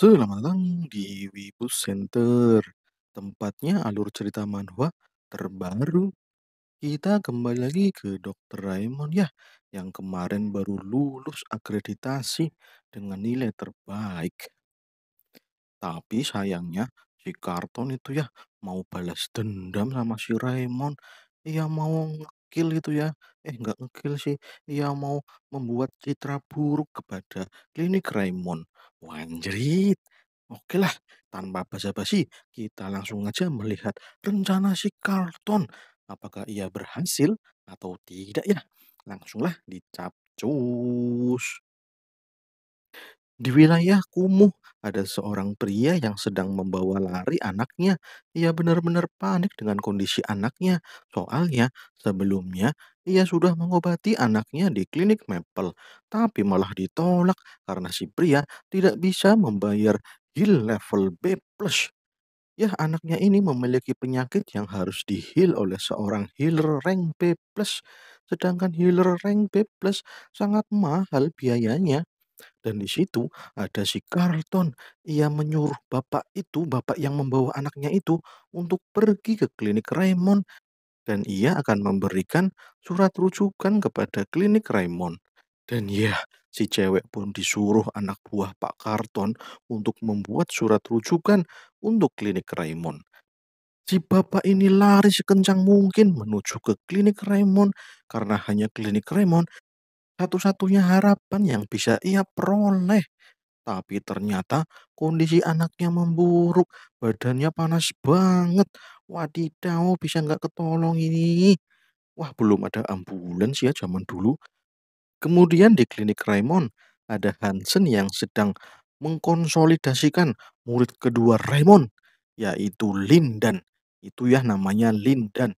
Selamat datang di Wibu Center, tempatnya alur cerita manhwa terbaru. Kita kembali lagi ke Dr. Raymond ya, yang kemarin baru lulus akreditasi dengan nilai terbaik. Tapi sayangnya si Karton itu ya mau balas dendam sama si Raymond. Ia mau ngekil itu ya. Eh nggak ngekil sih. Ia mau membuat citra buruk kepada klinik Raymond Wanjrit. Oke lah, tanpa basa-basi, kita langsung aja melihat rencana si Carlton. Apakah ia berhasil atau tidak ya? Langsunglah dicapcus. Di wilayah kumuh, ada seorang pria yang sedang membawa lari anaknya. Ia benar-benar panik dengan kondisi anaknya. Soalnya, sebelumnya ia sudah mengobati anaknya di klinik Maple, tapi malah ditolak karena si pria tidak bisa membayar heal level B+. Ya, anaknya ini memiliki penyakit yang harus di oleh seorang healer rank B+, sedangkan healer rank B+, sangat mahal biayanya. Dan di situ ada si Carlton. Ia menyuruh bapak itu, bapak yang membawa anaknya itu, untuk pergi ke klinik Raymond. Dan ia akan memberikan surat rujukan kepada klinik Raymond. Dan ya, si cewek pun disuruh anak buah Pak Carlton untuk membuat surat rujukan untuk klinik Raymond. Si bapak ini lari sekencang mungkin menuju ke klinik Raymond karena hanya klinik Raymond satu-satunya harapan yang bisa ia peroleh. Tapi ternyata kondisi anaknya memburuk, badannya panas banget. Wadidaw, bisa nggak ketolong ini? Wah, belum ada ambulans ya zaman dulu. Kemudian di klinik Raymond, ada Hansen yang sedang mengkonsolidasikan murid kedua Raymond, yaitu Lindan. Itu ya namanya Lindan.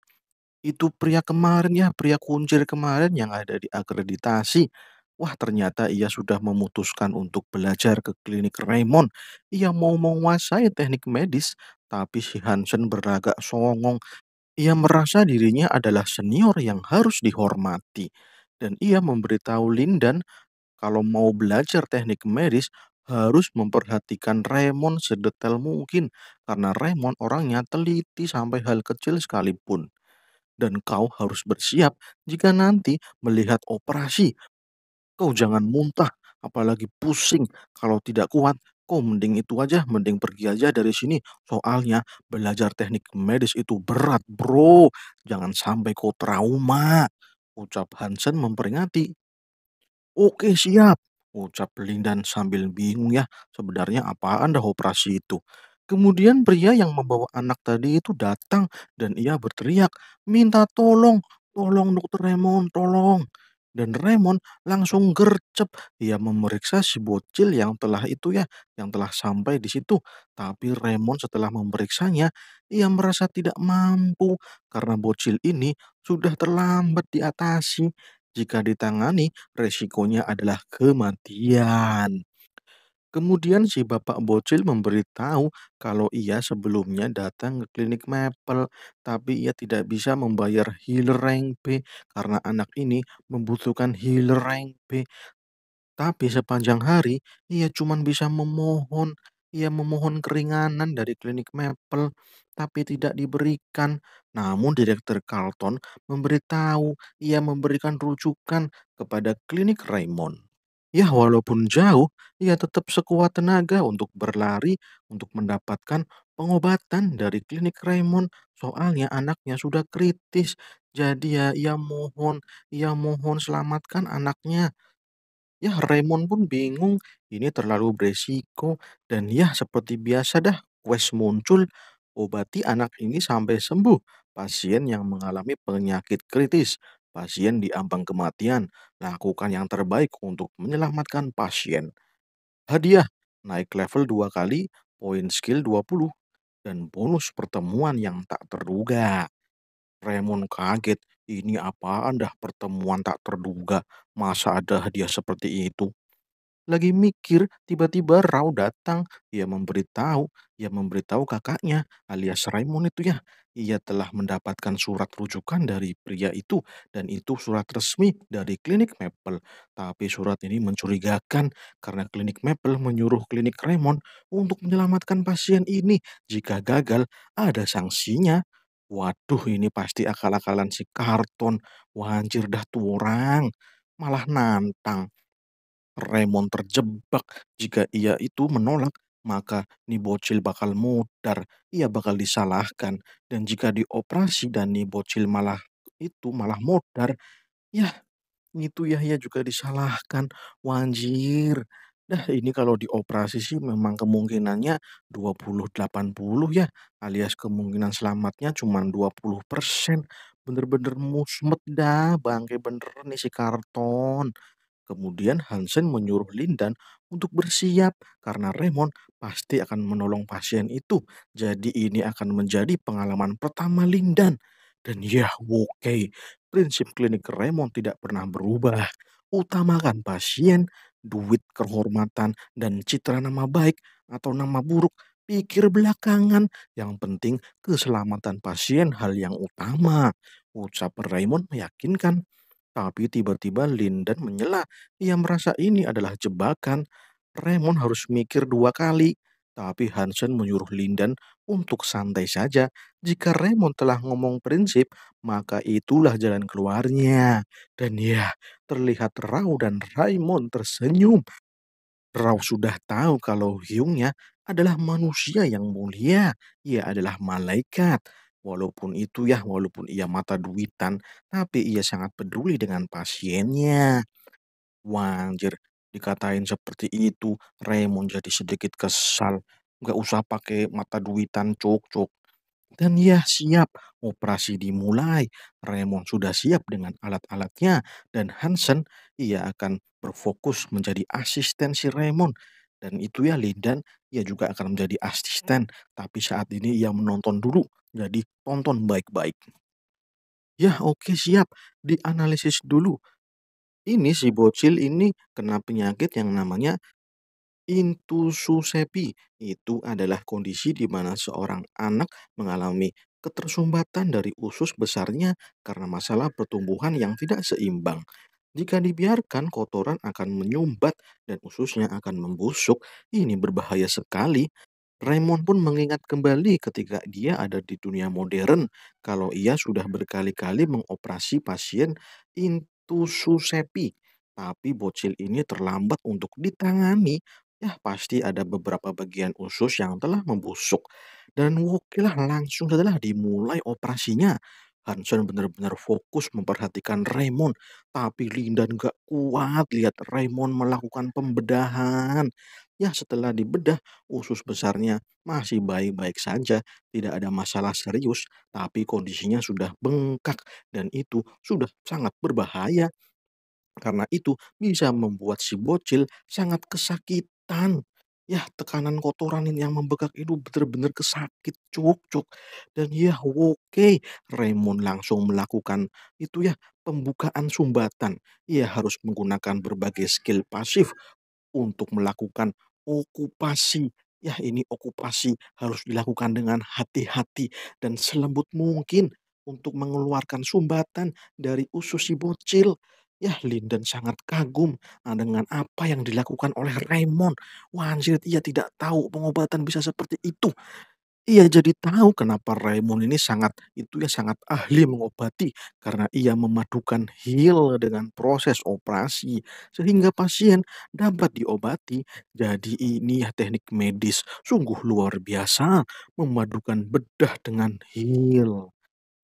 Itu pria kemarin ya, pria kuncir kemarin yang ada di akreditasi. Wah, ternyata ia sudah memutuskan untuk belajar ke klinik Raymond. Ia mau menguasai teknik medis, tapi si Hansen berlagak songong. Ia merasa dirinya adalah senior yang harus dihormati. Dan ia memberitahu Lindan kalau mau belajar teknik medis harus memperhatikan Raymond sedetail mungkin karena Raymond orangnya teliti sampai hal kecil sekalipun dan kau harus bersiap jika nanti melihat operasi. Kau jangan muntah, apalagi pusing. Kalau tidak kuat, kau mending itu aja, mending pergi aja dari sini. Soalnya belajar teknik medis itu berat, bro. Jangan sampai kau trauma. Ucap Hansen memperingati. Oke, siap. Ucap Lindan sambil bingung ya, sebenarnya apaan dah operasi itu? Kemudian pria yang membawa anak tadi itu datang dan ia berteriak, minta tolong, tolong dokter Raymond, tolong. Dan Raymond langsung gercep. Ia memeriksa si bocil yang telah itu ya, yang telah sampai di situ. Tapi Raymond setelah memeriksanya, ia merasa tidak mampu karena bocil ini sudah terlambat diatasi. Jika ditangani, resikonya adalah kematian. Kemudian si bapak bocil memberitahu kalau ia sebelumnya datang ke klinik Maple, tapi ia tidak bisa membayar healer rank B karena anak ini membutuhkan healer rank B. Tapi sepanjang hari ia cuma bisa memohon. Ia memohon keringanan dari klinik Maple, tapi tidak diberikan. Namun Direktur Carlton memberitahu ia memberikan rujukan kepada klinik Raymond. Ya, walaupun jauh, ia tetap sekuat tenaga untuk berlari untuk mendapatkan pengobatan dari klinik Raymond. Soalnya anaknya sudah kritis. Jadi ya ia mohon, ia mohon selamatkan anaknya. Ya, Raymond pun bingung, ini terlalu beresiko dan ya seperti biasa dah, Quest muncul, obati anak ini sampai sembuh pasien yang mengalami penyakit kritis. Pasien di ambang kematian, lakukan yang terbaik untuk menyelamatkan pasien. Hadiah, naik level dua kali, poin skill 20, dan bonus pertemuan yang tak terduga. Raymond kaget, ini apaan dah pertemuan tak terduga, masa ada hadiah seperti itu? lagi mikir, tiba-tiba Rao datang. Ia memberitahu, ia memberitahu kakaknya alias Raymond itu ya. Ia telah mendapatkan surat rujukan dari pria itu dan itu surat resmi dari klinik Maple. Tapi surat ini mencurigakan karena klinik Maple menyuruh klinik Raymond untuk menyelamatkan pasien ini. Jika gagal, ada sanksinya. Waduh, ini pasti akal-akalan si Karton. Wah, dah tuh orang. Malah nantang. Raymond terjebak, jika ia itu menolak, maka nih bocil bakal mudar, ia bakal disalahkan, dan jika dioperasi dan nih bocil malah itu, malah mudar, ya, itu ya, ia juga disalahkan, wanjir. Nah ini kalau dioperasi sih memang kemungkinannya 20-80 ya, alias kemungkinan selamatnya cuman 20%. Bener-bener musmet dah, bangke bener nih si Karton. Kemudian Hansen menyuruh Lindan untuk bersiap karena Raymond pasti akan menolong pasien itu. Jadi ini akan menjadi pengalaman pertama Lindan. Dan ya, oke, okay. prinsip klinik Raymond tidak pernah berubah. Utamakan pasien, duit, kehormatan, dan citra nama baik atau nama buruk pikir belakangan. Yang penting keselamatan pasien hal yang utama. Ucap Raymond meyakinkan tapi tiba-tiba Lyndon menyela. Ia merasa ini adalah jebakan. Raymond harus mikir dua kali. Tapi Hansen menyuruh Lyndon untuk santai saja. Jika Raymond telah ngomong prinsip, maka itulah jalan keluarnya. Dan ya, terlihat Rao dan Raymond tersenyum. Rao sudah tahu kalau Hyungnya adalah manusia yang mulia. Ia adalah malaikat. Walaupun itu ya, walaupun ia mata duitan, tapi ia sangat peduli dengan pasiennya. Wah, dikatain seperti itu, Raymond jadi sedikit kesal. Gak usah pakai mata duitan, cuk-cuk. Dan ya siap, operasi dimulai. Raymond sudah siap dengan alat-alatnya dan Hansen ia akan berfokus menjadi asistensi Raymond dan itu ya Lindan, ia juga akan menjadi asisten, tapi saat ini ia menonton dulu, jadi tonton baik-baik. Ya oke siap, dianalisis dulu. Ini si bocil ini kena penyakit yang namanya intususepi. Itu adalah kondisi di mana seorang anak mengalami ketersumbatan dari usus besarnya karena masalah pertumbuhan yang tidak seimbang. Jika dibiarkan, kotoran akan menyumbat dan ususnya akan membusuk. Ini berbahaya sekali. Raymond pun mengingat kembali ketika dia ada di dunia modern, kalau ia sudah berkali-kali mengoperasi pasien intususepi. Tapi bocil ini terlambat untuk ditangani. Ya, pasti ada beberapa bagian usus yang telah membusuk. Dan Wokilah langsung setelah dimulai operasinya. Hanson benar-benar fokus memperhatikan Raymond. Tapi Lindan gak kuat lihat Raymond melakukan pembedahan. Ya setelah dibedah, usus besarnya masih baik-baik saja, tidak ada masalah serius, tapi kondisinya sudah bengkak dan itu sudah sangat berbahaya. Karena itu bisa membuat si bocil sangat kesakitan ya tekanan kotoran ini yang membekak itu benar-benar kesakit, cuk cuk. Dan ya oke, Raymond langsung melakukan itu ya pembukaan sumbatan. Ia harus menggunakan berbagai skill pasif untuk melakukan okupasi ya ini okupasi harus dilakukan dengan hati-hati dan selembut mungkin untuk mengeluarkan sumbatan dari usus si bocil. Ya, Linden sangat kagum nah, dengan apa yang dilakukan oleh Raymond. Wanjir, ia tidak tahu pengobatan bisa seperti itu. Ia jadi tahu kenapa Raymond ini sangat itu ya sangat ahli mengobati karena ia memadukan heal dengan proses operasi sehingga pasien dapat diobati. Jadi ini ya teknik medis sungguh luar biasa memadukan bedah dengan heal.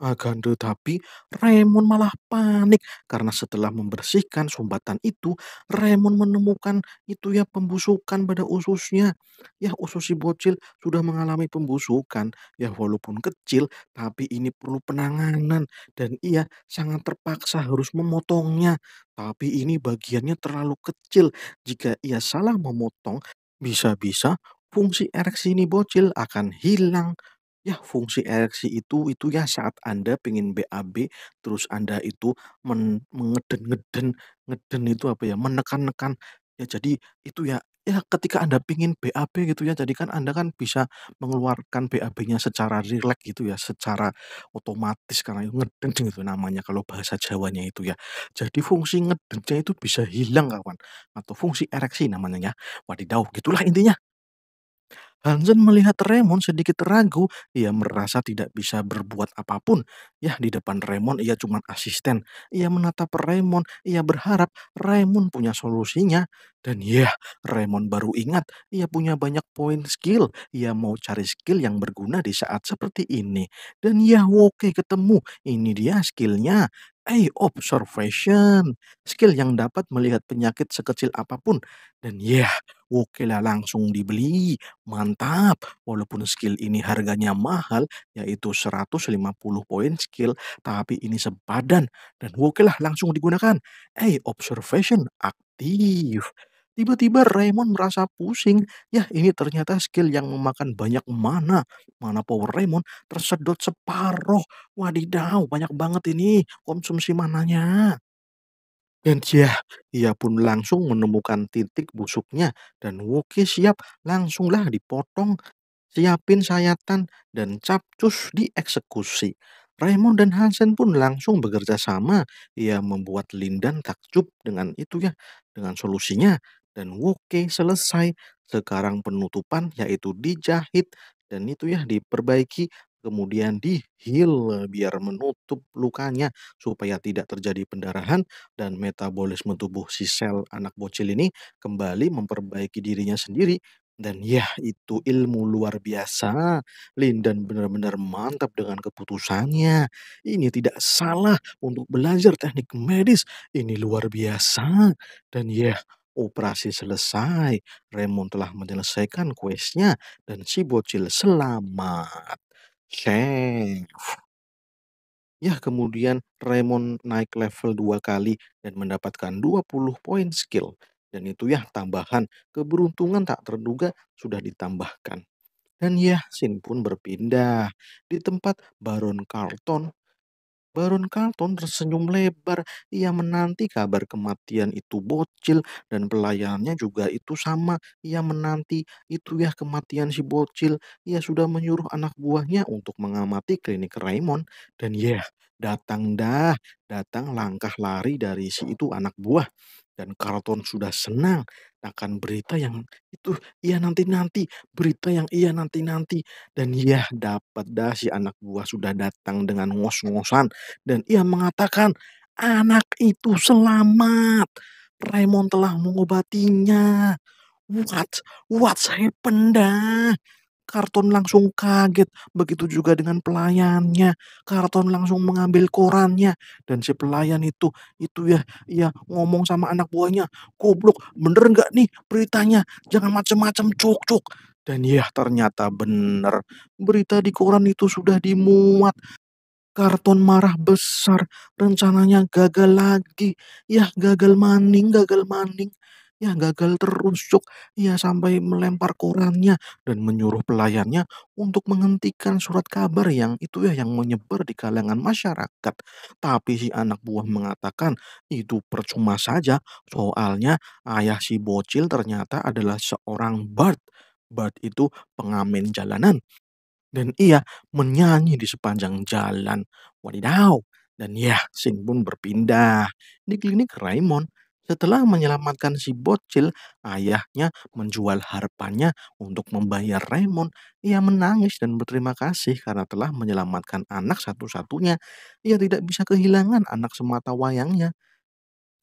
Akan eh, tetapi, Raymond malah panik karena setelah membersihkan sumbatan itu, Raymond menemukan itu ya pembusukan pada ususnya. Ya, usus si bocil sudah mengalami pembusukan. Ya, walaupun kecil, tapi ini perlu penanganan dan ia sangat terpaksa harus memotongnya. Tapi ini bagiannya terlalu kecil. Jika ia salah memotong, bisa-bisa fungsi ereksi ini bocil akan hilang. Ya, fungsi ereksi itu itu ya saat Anda pengen BAB, terus Anda itu men mengeden-ngeden, ngeden itu apa ya, menekan-nekan. Ya jadi itu ya ya ketika Anda pingin BAB gitu ya, jadi kan Anda kan bisa mengeluarkan BAB-nya secara rileks gitu ya, secara otomatis karena itu ngeden gitu namanya kalau bahasa Jawanya itu ya. Jadi fungsi ngedennya itu bisa hilang kawan, atau fungsi ereksi namanya ya. Wadidaw, gitulah intinya. Hansen melihat Raymond sedikit ragu, ia merasa tidak bisa berbuat apapun. Ya, di depan Raymond ia cuma asisten. Ia menatap Raymond, ia berharap Raymond punya solusinya. Dan ya, Raymond baru ingat, ia punya banyak poin skill. Ia mau cari skill yang berguna di saat seperti ini. Dan ya, oke ketemu. Ini dia skillnya. Hey, eh, observation, skill yang dapat melihat penyakit sekecil apapun. Dan ya, Oke lah langsung dibeli, mantap. Walaupun skill ini harganya mahal, yaitu 150 poin skill, tapi ini sepadan. Dan oke lah langsung digunakan. Eh, hey, observation aktif. Tiba-tiba Raymond merasa pusing. Ya, ini ternyata skill yang memakan banyak mana. Mana power Raymond tersedot separuh. Wadidaw, banyak banget ini konsumsi mananya. Dan ya, ia pun langsung menemukan titik busuknya dan Woki siap langsunglah dipotong, siapin sayatan dan capcus dieksekusi. Raymond dan Hansen pun langsung bekerja sama. Ia membuat Lindan takjub dengan itu ya, dengan solusinya. Dan Woke selesai. Sekarang penutupan yaitu dijahit dan itu ya diperbaiki kemudian dihil biar menutup lukanya supaya tidak terjadi pendarahan dan metabolisme tubuh si sel anak bocil ini kembali memperbaiki dirinya sendiri dan ya itu ilmu luar biasa. Lindan benar-benar mantap dengan keputusannya. Ini tidak salah untuk belajar teknik medis. Ini luar biasa. Dan ya operasi selesai. Raymond telah menyelesaikan questnya dan si bocil selamat. Chef. Ya, kemudian Raymond naik level dua kali dan mendapatkan 20 poin skill. Dan itu ya tambahan, keberuntungan tak terduga sudah ditambahkan. Dan ya, Sin pun berpindah. Di tempat Baron Carlton, Baron Carlton tersenyum lebar. Ia menanti kabar kematian itu bocil dan pelayannya juga itu sama. Ia menanti itu ya kematian si bocil. Ia sudah menyuruh anak buahnya untuk mengamati klinik Raymond. Dan ya, yeah, datang dah, datang langkah lari dari si itu anak buah. Dan Carlton sudah senang akan berita yang itu ia nanti-nanti, berita yang ia nanti-nanti. Dan ia dapat dah si anak buah sudah datang dengan ngos-ngosan. Dan ia mengatakan, anak itu selamat. Raymond telah mengobatinya. What? What's happened dah? Karton langsung kaget, begitu juga dengan pelayannya. Karton langsung mengambil korannya dan si pelayan itu itu ya ya ngomong sama anak buahnya, "Goblok, bener nggak nih beritanya? Jangan macem-macem cuk-cuk." Dan ya ternyata bener, Berita di koran itu sudah dimuat. Karton marah besar. Rencananya gagal lagi. Yah gagal maning, gagal maning. Ya gagal terus, Cuk. Ya sampai melempar korannya dan menyuruh pelayannya untuk menghentikan surat kabar yang itu ya yang menyebar di kalangan masyarakat. Tapi si anak buah mengatakan itu percuma saja, soalnya ayah si bocil ternyata adalah seorang bard. Bard itu pengamen jalanan dan ia menyanyi di sepanjang jalan. Wadidaw! Dan ya, Sin pun berpindah di klinik Raymond setelah menyelamatkan si bocil, ayahnya menjual harpanya untuk membayar Raymond. Ia menangis dan berterima kasih karena telah menyelamatkan anak satu-satunya. Ia tidak bisa kehilangan anak semata wayangnya.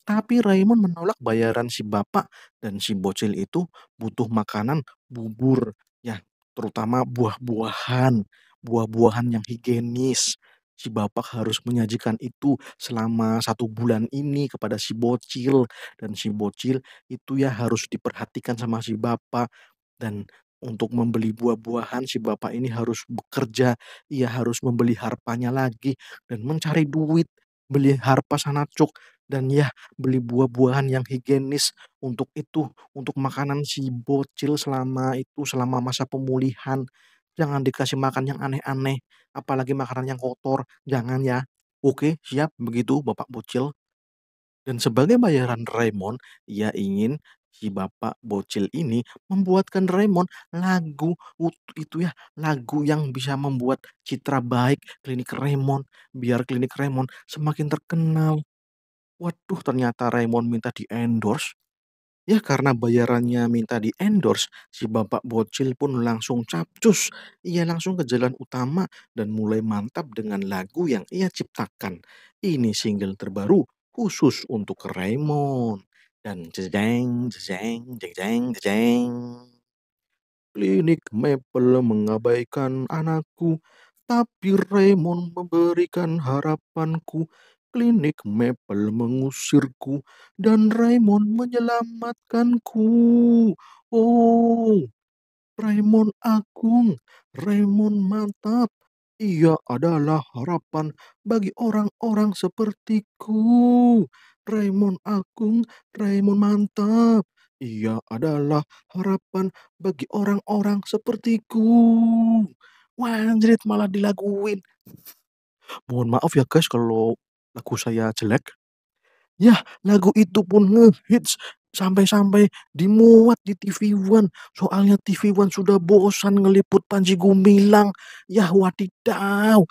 Tapi Raymond menolak bayaran si bapak dan si bocil itu butuh makanan bubur ya, terutama buah-buahan, buah-buahan yang higienis Si bapak harus menyajikan itu selama satu bulan ini kepada si bocil, dan si bocil itu ya harus diperhatikan sama si bapak, dan untuk membeli buah-buahan si bapak ini harus bekerja, ia harus membeli harpanya lagi dan mencari duit, beli harpa sana cuk dan ya beli buah-buahan yang higienis untuk itu, untuk makanan si bocil selama itu selama masa pemulihan Jangan dikasih makan yang aneh-aneh, apalagi makanan yang kotor, jangan ya. Oke, siap, begitu bapak bocil. Dan sebagai bayaran Raymond, ia ingin si bapak bocil ini membuatkan Raymond lagu itu ya, lagu yang bisa membuat citra baik klinik Raymond, biar klinik Raymond semakin terkenal. Waduh, ternyata Raymond minta di-endorse. Ya karena bayarannya minta di-endorse, si bapak bocil pun langsung capcus. Ia langsung ke jalan utama dan mulai mantap dengan lagu yang ia ciptakan. Ini single terbaru khusus untuk Raymond. Dan jeng jeng jeng jeng. Klinik Maple mengabaikan anakku, tapi Raymond memberikan harapanku. Klinik Maple mengusirku dan Raymond menyelamatkanku. Oh, Raymond Agung, Raymond Mantap. Ia adalah harapan bagi orang-orang sepertiku. Raymond Agung, Raymond Mantap. Ia adalah harapan bagi orang-orang sepertiku. Wah, malah dilaguin. Mohon maaf ya guys kalau lagu saya jelek? ya lagu itu pun ngehits sampai-sampai dimuat di TV One. Soalnya TV One sudah bosan ngeliput Panji Gumilang. Ya, wadidaw,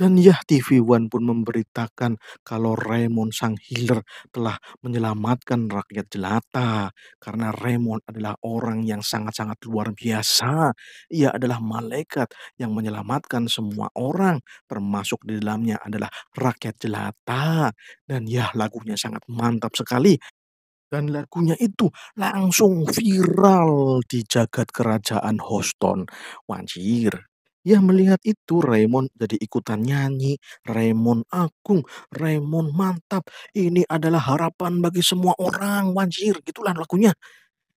dan ya TV One pun memberitakan kalau Raymond sang healer telah menyelamatkan rakyat jelata. Karena Raymond adalah orang yang sangat-sangat luar biasa. Ia adalah malaikat yang menyelamatkan semua orang. Termasuk di dalamnya adalah rakyat jelata. Dan ya lagunya sangat mantap sekali dan lagunya itu langsung viral di jagat kerajaan Houston. Wajir, Ya melihat itu Raymond jadi ikutan nyanyi, Raymond Agung, Raymond Mantap, ini adalah harapan bagi semua orang, wajir gitulah lagunya.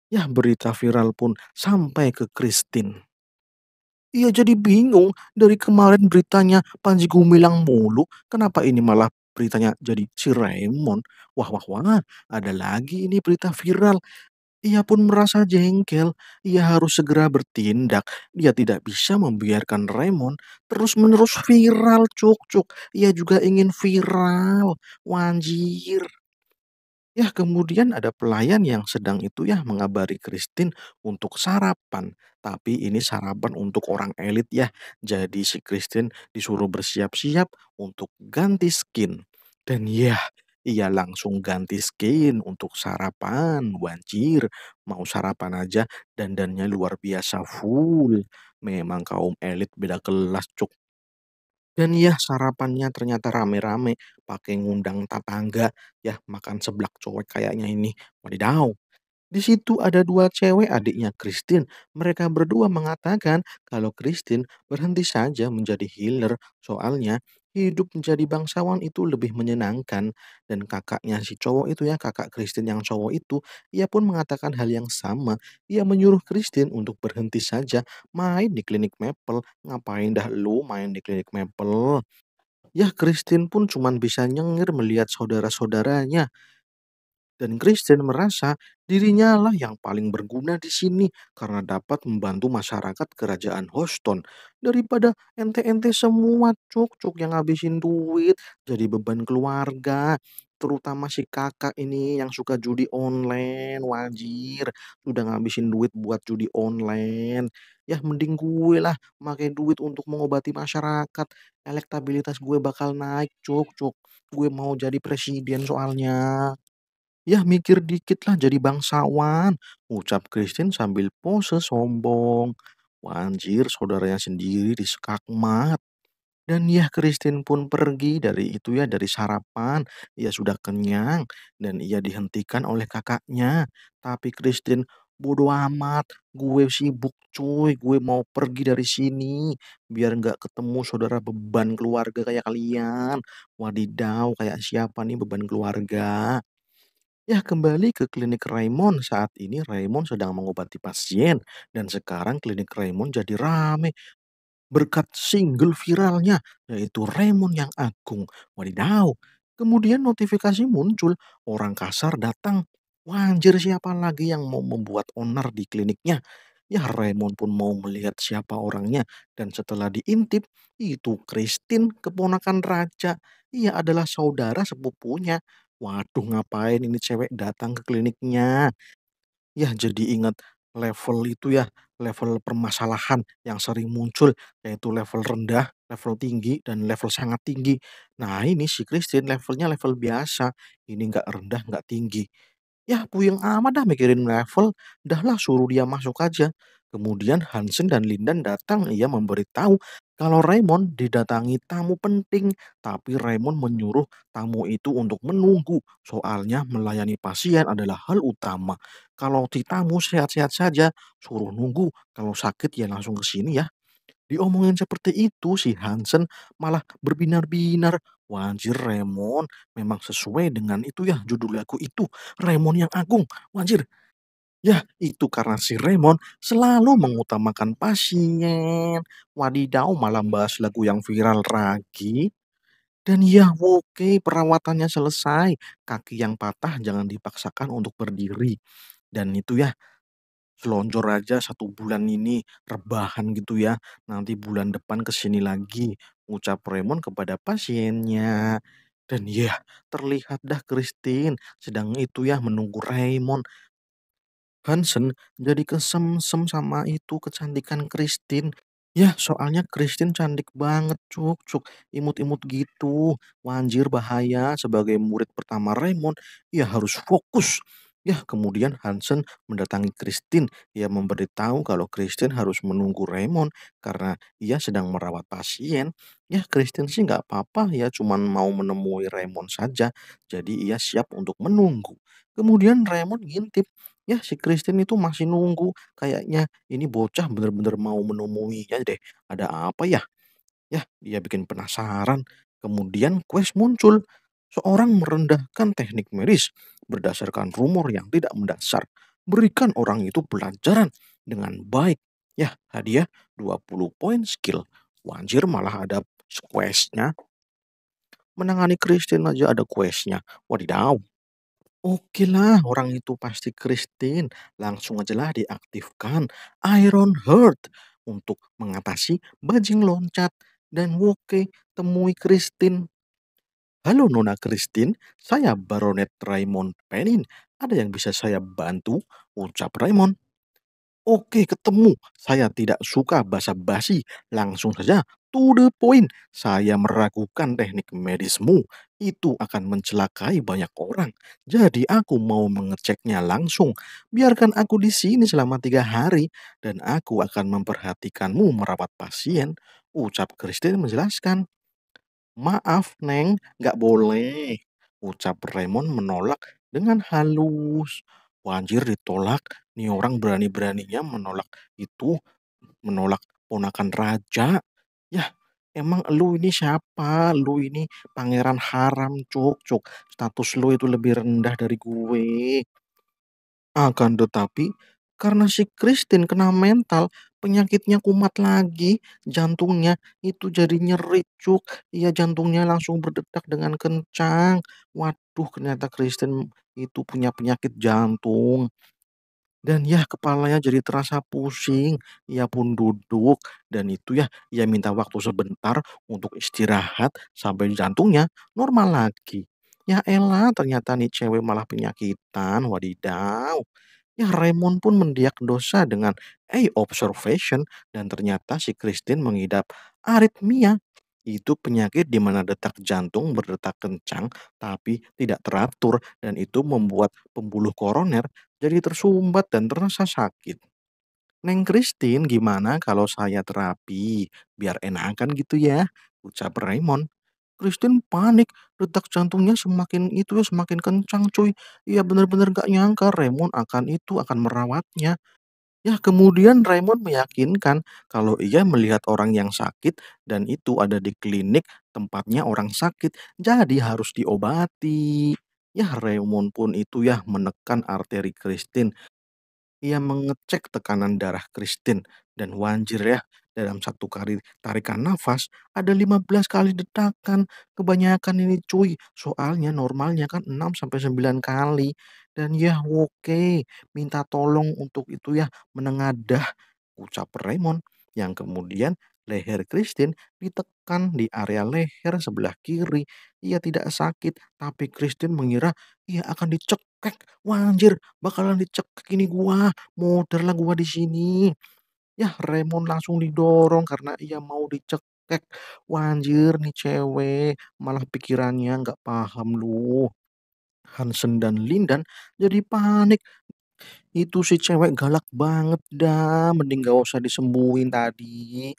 Ya berita viral pun sampai ke Kristin Ia jadi bingung dari kemarin beritanya Panji Gumilang mulu, kenapa ini malah beritanya jadi si Raymond Wah wah wah, ada lagi ini berita viral. Ia pun merasa jengkel. Ia harus segera bertindak. Ia tidak bisa membiarkan Raymond terus-menerus viral cuk-cuk. Ia juga ingin viral. Wanjir. Ya, kemudian ada pelayan yang sedang itu ya mengabari Christine untuk sarapan. Tapi ini sarapan untuk orang elit ya. Jadi si Christine disuruh bersiap-siap untuk ganti skin. Dan ya, ia langsung ganti skin untuk sarapan, Wajir, mau sarapan aja dandannya luar biasa full. Memang kaum elit beda kelas cuk. Dan ya sarapannya ternyata rame-rame, pakai ngundang tetangga, ya makan seblak cowek kayaknya ini. Wadidaw, di situ ada dua cewek adiknya Christine. Mereka berdua mengatakan kalau Christine berhenti saja menjadi healer. Soalnya Hidup menjadi bangsawan itu lebih menyenangkan dan kakaknya si cowok itu ya, kakak Christine yang cowok itu, ia pun mengatakan hal yang sama. Ia menyuruh Christine untuk berhenti saja main di klinik Maple. Ngapain dah lu main di klinik Maple? Ya Christine pun cuman bisa nyengir melihat saudara-saudaranya. Dan Kristen merasa dirinya lah yang paling berguna di sini karena dapat membantu masyarakat kerajaan Houston. Daripada ente-ente semua cuk-cuk yang ngabisin duit, jadi beban keluarga, terutama si kakak ini yang suka judi online, wajir, sudah ngabisin duit buat judi online. Ya mending gue lah pakai duit untuk mengobati masyarakat. Elektabilitas gue bakal naik, cuk cuk. Gue mau jadi presiden soalnya. Ya mikir dikit lah jadi bangsawan," ucap Christine sambil pose sombong. Wanjir saudaranya sendiri disekak mat. Dan ya Christine pun pergi dari itu ya dari sarapan. Ia sudah kenyang dan ia dihentikan oleh kakaknya. Tapi Christine bodoh amat. Gue sibuk cuy. Gue mau pergi dari sini. Biar gak ketemu saudara beban keluarga kayak kalian. Wadidaw kayak siapa nih beban keluarga. Ya, kembali ke klinik Raymond. Saat ini Raymond sedang mengobati pasien dan sekarang klinik Raymond jadi rame berkat single viralnya yaitu Raymond yang Agung. Wadidaw. Kemudian notifikasi muncul, orang kasar datang. wajar siapa lagi yang mau membuat onar di kliniknya? Ya Raymond pun mau melihat siapa orangnya dan setelah diintip itu Christine keponakan raja. Ia adalah saudara sepupunya Waduh ngapain ini cewek datang ke kliniknya? ya jadi ingat level itu ya, level permasalahan yang sering muncul yaitu level rendah, level tinggi, dan level sangat tinggi. Nah ini si Christine levelnya level biasa, ini nggak rendah nggak tinggi. Yah puyeng amat dah mikirin level, dahlah suruh dia masuk aja. Kemudian Hansen dan Lindan datang, ia memberitahu kalau Raymond didatangi tamu penting, tapi Raymond menyuruh tamu itu untuk menunggu, soalnya melayani pasien adalah hal utama. Kalau si tamu sehat-sehat saja, suruh nunggu, kalau sakit ya langsung ke sini ya. Diomongin seperti itu, si Hansen malah berbinar-binar. Wah, Raymond, memang sesuai dengan itu ya judul lagu itu, Raymond yang Agung. Wah, Ya, itu karena si Raymond selalu mengutamakan pasien. Wadidaw malam bahas lagu yang viral lagi. Dan ya oke, perawatannya selesai. Kaki yang patah jangan dipaksakan untuk berdiri. Dan itu ya, selonjor aja satu bulan ini rebahan gitu ya. Nanti bulan depan kesini lagi. Ucap Raymond kepada pasiennya. Dan ya, terlihat dah Christine sedang itu ya menunggu Raymond Hansen jadi kesemsem sama itu kecantikan Christine. ya soalnya Christine cantik banget, Cuk, Cuk. Imut-imut gitu. Wanjir bahaya, sebagai murid pertama Raymond, ya harus fokus. Ya, kemudian Hansen mendatangi Christine. Ia memberitahu kalau Christine harus menunggu Raymond karena ia sedang merawat pasien. Ya, Christine sih nggak apa-apa, ya cuma mau menemui Raymond saja. Jadi ia siap untuk menunggu. Kemudian Raymond ngintip, ya si Christine itu masih nunggu. Kayaknya ini bocah bener-bener mau menemuinya deh. Ada apa ya? Ya, dia bikin penasaran. Kemudian Quest muncul. Seorang merendahkan teknik medis berdasarkan rumor yang tidak mendasar. Berikan orang itu pelajaran dengan baik. Ya, hadiah 20 poin skill. Wanjir malah ada questnya. Menangani Christine aja ada questnya. Wadidaw. Oke lah, orang itu pasti Christine. Langsung aja lah diaktifkan Iron Heart untuk mengatasi bajing loncat. Dan Woke temui Christine Halo Nona Christine, saya Baronet Raymond Penin. Ada yang bisa saya bantu? Ucap Raymond. Oke, ketemu. Saya tidak suka basa-basi. Langsung saja, to the point. Saya meragukan teknik medismu. Itu akan mencelakai banyak orang. Jadi aku mau mengeceknya langsung. Biarkan aku di sini selama tiga hari. Dan aku akan memperhatikanmu merawat pasien. Ucap Christine menjelaskan. "Maaf, Neng, nggak boleh," ucap Raymond menolak dengan halus. Wanjir ditolak, nih orang berani-beraninya menolak itu, menolak ponakan raja. Yah, emang lu ini siapa? Lu ini pangeran haram, Cuk, Cuk. Status lu itu lebih rendah dari gue. Akan tetapi, karena si Christine kena mental penyakitnya kumat lagi, jantungnya itu jadi nyeri, Cuk. Iya, jantungnya langsung berdetak dengan kencang. Waduh, ternyata Kristen itu punya penyakit jantung. Dan ya kepalanya jadi terasa pusing, ia pun duduk dan itu ya ia minta waktu sebentar untuk istirahat sampai jantungnya normal lagi. Ya elah ternyata nih cewek malah penyakitan, wadidaw. Ya, Raymond pun mendiagnosa dengan "A eh, observation" dan ternyata si Christine mengidap aritmia. Itu penyakit di mana detak jantung berdetak kencang tapi tidak teratur dan itu membuat pembuluh koroner jadi tersumbat dan terasa sakit. "Neng Christine, gimana kalau saya terapi? Biar enakan gitu ya," ucap Raymond. Christine panik, detak jantungnya semakin itu ya semakin kencang cuy. Iya benar-benar gak nyangka Raymond akan itu, akan merawatnya. Ya kemudian Raymond meyakinkan kalau ia melihat orang yang sakit dan itu ada di klinik tempatnya orang sakit, jadi harus diobati. Ya Raymond pun itu ya menekan arteri Christine. Ia mengecek tekanan darah Christine dan wanjir ya dalam satu kali tarikan nafas, ada 15 kali detakan. Kebanyakan ini cuy, soalnya normalnya kan 6-9 kali. Dan ya oke, minta tolong untuk itu ya menengadah, ucap Raymond. Yang kemudian leher Christine ditekan di area leher sebelah kiri. Ia tidak sakit, tapi Christine mengira ia akan dicekek. Wah anjir, bakalan dicekek ini gua. mau lah gua di sini. Ya Raymond langsung didorong karena ia mau dicekek. Wanjir nih cewek, malah pikirannya nggak paham lu. Hansen dan Lindan jadi panik. Itu si cewek galak banget dah, mending gak usah disembuhin tadi.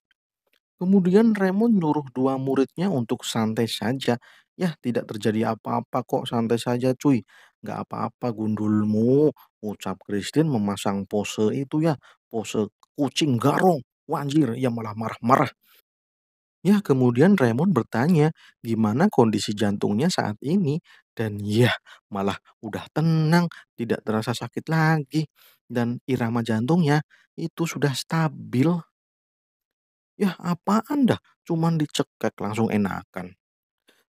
Kemudian Raymond nyuruh dua muridnya untuk santai saja. Ya, tidak terjadi apa-apa kok, santai saja cuy. Gak apa-apa gundulmu, ucap Christine memasang pose itu ya, pose kucing garong, wanjir, ia ya malah marah-marah. Ya, kemudian Raymond bertanya, gimana kondisi jantungnya saat ini? Dan ya, malah udah tenang, tidak terasa sakit lagi. Dan irama jantungnya itu sudah stabil. Ya, apaan dah? Cuman dicekek langsung enakan.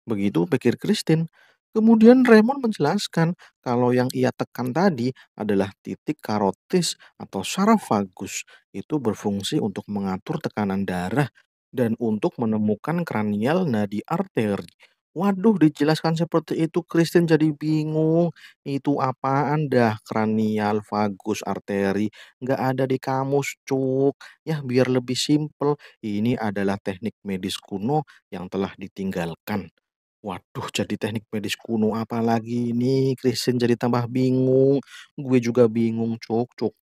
Begitu pikir Christine. Kemudian Raymond menjelaskan kalau yang ia tekan tadi adalah titik karotis atau saraf vagus. Itu berfungsi untuk mengatur tekanan darah dan untuk menemukan kranial nadi arteri. Waduh, dijelaskan seperti itu Kristen jadi bingung. Itu apa, anda kranial vagus arteri? Nggak ada di kamus, cuk. Ya, biar lebih simple, ini adalah teknik medis kuno yang telah ditinggalkan. Waduh, jadi teknik medis kuno apa lagi ini? Kristen jadi tambah bingung, gue juga bingung, cocok.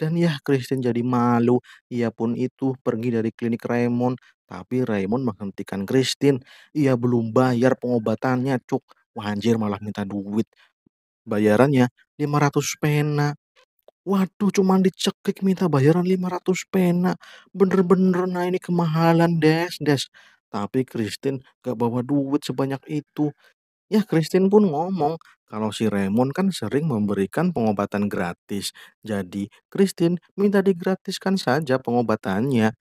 Dan ya, Kristen jadi malu, ia pun itu pergi dari klinik Raymond, tapi Raymond menghentikan Kristen. Ia belum bayar pengobatannya, Cuk. Wah, malah minta duit. Bayarannya 500 pena. Waduh, cuman dicekik minta bayaran 500 pena. Bener-bener nah ini kemahalan, Des, Des. Tapi Christine gak bawa duit sebanyak itu. Ya Christine pun ngomong kalau si Raymond kan sering memberikan pengobatan gratis. Jadi Christine minta digratiskan saja pengobatannya.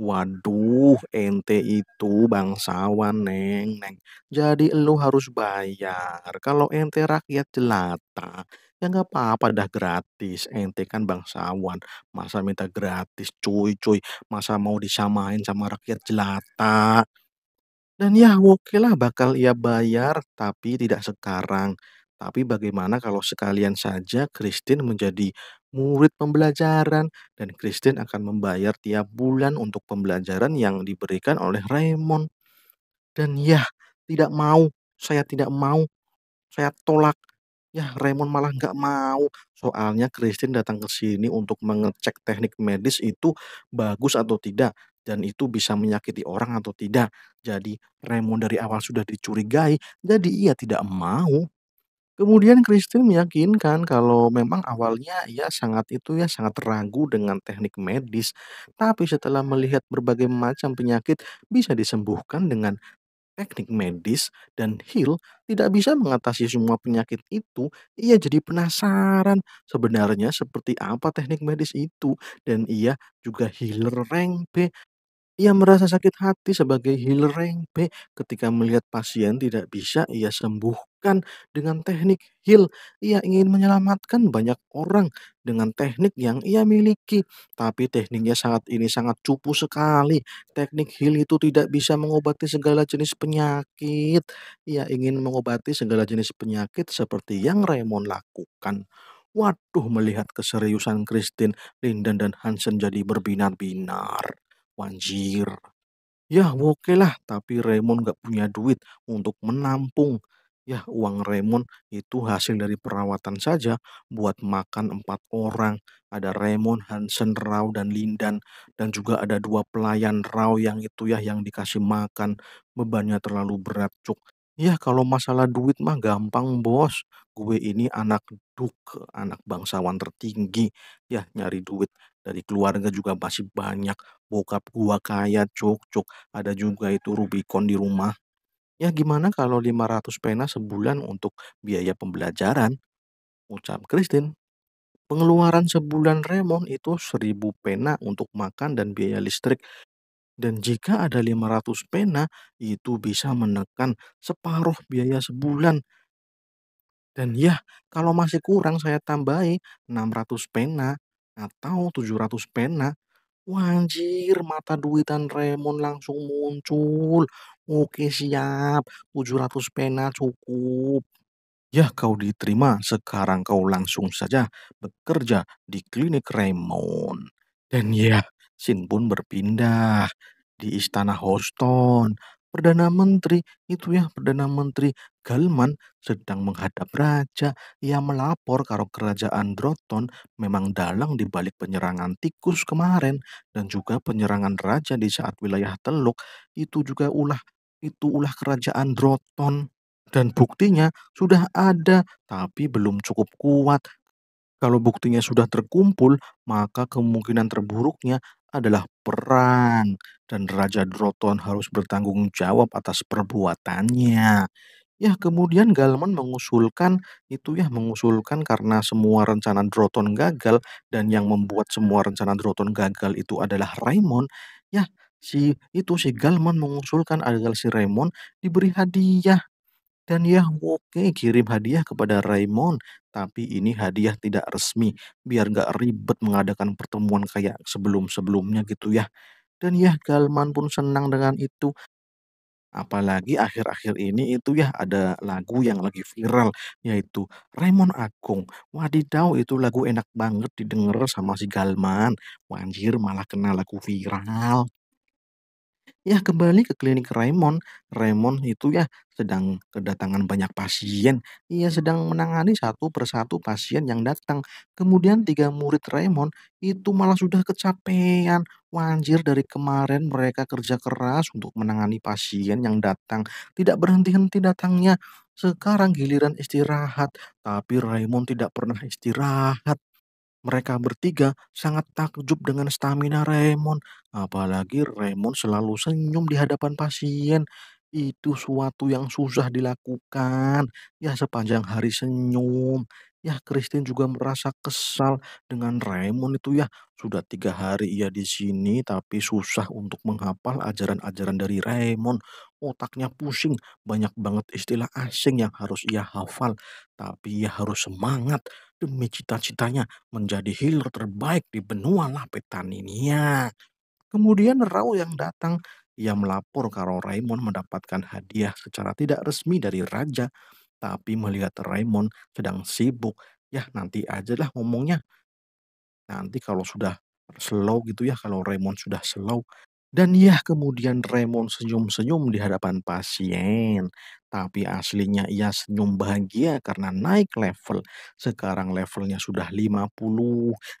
Waduh, ente itu bangsawan, Neng, Neng. Jadi lu harus bayar kalau ente rakyat jelata. Ya nggak apa-apa dah gratis, ente kan bangsawan, masa minta gratis, cuy cuy, masa mau disamain sama rakyat jelata? Dan ya oke lah bakal ia bayar, tapi tidak sekarang. Tapi bagaimana kalau sekalian saja Christine menjadi murid pembelajaran dan Christine akan membayar tiap bulan untuk pembelajaran yang diberikan oleh Raymond. Dan ya tidak mau, saya tidak mau, saya tolak. Ya Raymond malah nggak mau. Soalnya Christine datang ke sini untuk mengecek teknik medis itu bagus atau tidak, dan itu bisa menyakiti orang atau tidak. Jadi Raymond dari awal sudah dicurigai, jadi ia tidak mau. Kemudian Christine meyakinkan kalau memang awalnya ia sangat itu ya sangat ragu dengan teknik medis, tapi setelah melihat berbagai macam penyakit bisa disembuhkan dengan teknik medis dan heal tidak bisa mengatasi semua penyakit itu, ia jadi penasaran sebenarnya seperti apa teknik medis itu dan ia juga healer rank Ia merasa sakit hati sebagai healer rank ketika melihat pasien tidak bisa ia sembuh menyelamatkan dengan teknik heal. Ia ingin menyelamatkan banyak orang dengan teknik yang ia miliki. Tapi tekniknya saat ini sangat cupu sekali. Teknik heal itu tidak bisa mengobati segala jenis penyakit. Ia ingin mengobati segala jenis penyakit seperti yang Raymond lakukan. Waduh, melihat keseriusan Christine, Linden dan Hansen jadi berbinar-binar. Wanjir. Ya, oke lah, tapi Raymond gak punya duit untuk menampung Ya, uang Raymond itu hasil dari perawatan saja buat makan empat orang. Ada Raymond, Hansen, Rao, dan Lindan. Dan juga ada dua pelayan Rao yang itu ya yang dikasih makan. Bebannya terlalu berat, Cuk. Ya, kalau masalah duit mah gampang, Bos. Gue ini anak duk, anak bangsawan tertinggi. Ya, nyari duit dari keluarga juga masih banyak. Bokap gua kaya, Cuk, Cuk. Ada juga itu Rubicon di rumah. Ya gimana kalau 500 pena sebulan untuk biaya pembelajaran? Ucap Kristin. Pengeluaran sebulan Raymond itu 1000 pena untuk makan dan biaya listrik. Dan jika ada 500 pena, itu bisa menekan separuh biaya sebulan. Dan ya, kalau masih kurang saya tambahi 600 pena atau 700 pena Wanjir mata duitan Raymond langsung muncul. Oke, siap. 700 pena cukup. Ya, kau diterima. Sekarang kau langsung saja bekerja di klinik Raymond. Dan ya, Sin pun berpindah di istana Houston. Perdana Menteri itu ya, Perdana Menteri Galman sedang menghadap raja. Ia melapor kalau kerajaan Droton memang dalang di balik penyerangan tikus kemarin dan juga penyerangan raja di saat wilayah Teluk itu juga ulah itu ulah kerajaan Droton. Dan buktinya sudah ada, tapi belum cukup kuat. Kalau buktinya sudah terkumpul, maka kemungkinan terburuknya adalah perang, dan Raja Droton harus bertanggung jawab atas perbuatannya. Ya, kemudian Galman mengusulkan itu ya, mengusulkan karena semua rencana Droton gagal dan yang membuat semua rencana Droton gagal itu adalah Raymond, ya si itu si Galman mengusulkan agar si Raymond diberi hadiah. Dan ya oke kirim hadiah kepada Raymond, tapi ini hadiah tidak resmi biar gak ribet mengadakan pertemuan kayak sebelum-sebelumnya gitu ya. Dan ya Galman pun senang dengan itu Apalagi akhir-akhir ini itu ya ada lagu yang lagi viral yaitu Raymond Agung. Wadidaw itu lagu enak banget didengar sama si Galman. Wanjir malah kena lagu viral. Ya kembali ke klinik Raymond. Raymond itu ya sedang kedatangan banyak pasien. Ia sedang menangani satu persatu pasien yang datang. Kemudian tiga murid Raymond itu malah sudah kecapean. Wanjir dari kemarin mereka kerja keras untuk menangani pasien yang datang. Tidak berhenti-henti datangnya. Sekarang giliran istirahat. Tapi Raymond tidak pernah istirahat. Mereka bertiga sangat takjub dengan stamina Raymond, apalagi Raymond selalu senyum di hadapan pasien. Itu suatu yang susah dilakukan, ya sepanjang hari senyum. Ya, Christine juga merasa kesal dengan Raymond itu ya. Sudah tiga hari ia di sini, tapi susah untuk menghafal ajaran-ajaran dari Raymond. Otaknya pusing, banyak banget istilah asing yang harus ia hafal. Tapi ia harus semangat demi cita-citanya menjadi healer terbaik di benua Lapetan ini ya. Kemudian Rao yang datang, ia melapor kalau Raymond mendapatkan hadiah secara tidak resmi dari Raja tapi melihat Raymond sedang sibuk, ya nanti aja lah ngomongnya. Nanti kalau sudah slow gitu ya, kalau Raymond sudah slow. Dan ya kemudian Raymond senyum-senyum di hadapan pasien. Tapi aslinya ia senyum bahagia karena naik level. Sekarang levelnya sudah 50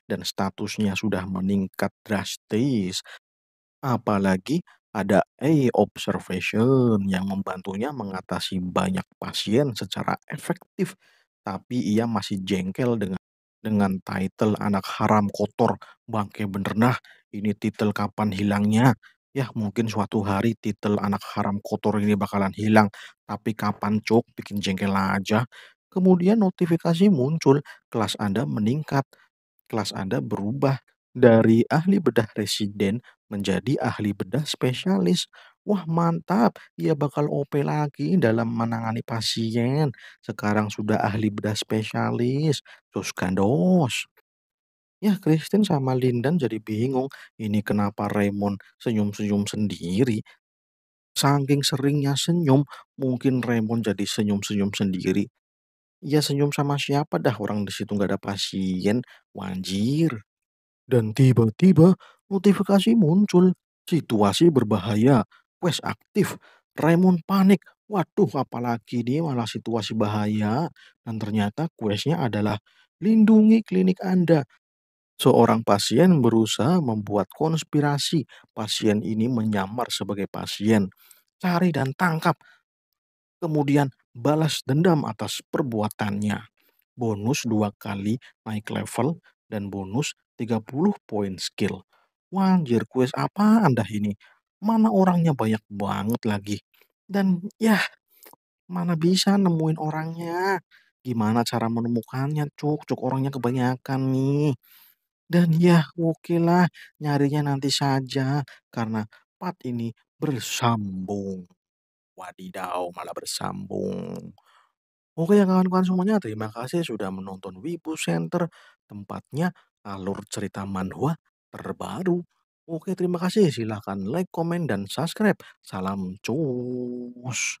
dan statusnya sudah meningkat drastis. Apalagi ada AI eh, observation yang membantunya mengatasi banyak pasien secara efektif, tapi ia masih jengkel dengan dengan title anak haram kotor. Bangke bener nah ini titel kapan hilangnya? ya mungkin suatu hari titel anak haram kotor ini bakalan hilang, tapi kapan cuk, bikin jengkel aja. Kemudian notifikasi muncul, kelas Anda meningkat, kelas Anda berubah. Dari ahli bedah residen menjadi ahli bedah spesialis. Wah, mantap! ia bakal OP lagi dalam menangani pasien. Sekarang sudah ahli bedah spesialis. Terus gandos. Ya, Kristen sama Lindan jadi bingung, ini kenapa Raymond senyum-senyum sendiri? Saking seringnya senyum, mungkin Raymond jadi senyum-senyum sendiri. Ya senyum sama siapa dah orang di situ nggak ada pasien, wanjir. Dan tiba-tiba notifikasi muncul, situasi berbahaya, quest aktif, Raymond panik. Waduh, apalagi ini malah situasi bahaya. Dan ternyata questnya adalah lindungi klinik Anda. Seorang pasien berusaha membuat konspirasi. Pasien ini menyamar sebagai pasien. Cari dan tangkap. Kemudian balas dendam atas perbuatannya. Bonus dua kali naik level dan bonus 30 poin skill. Wanjir, kuis apa Anda ini? Mana orangnya banyak banget lagi. Dan ya, mana bisa nemuin orangnya. Gimana cara menemukannya, cuk? Cuk orangnya kebanyakan nih. Dan ya, oke lah, nyarinya nanti saja. Karena part ini bersambung. Wadidaw, malah bersambung. Oke ya kawan-kawan semuanya, terima kasih sudah menonton Wibu Center. Tempatnya alur cerita manhwa terbaru. Oke, terima kasih. Silahkan like, komen, dan subscribe. Salam cus.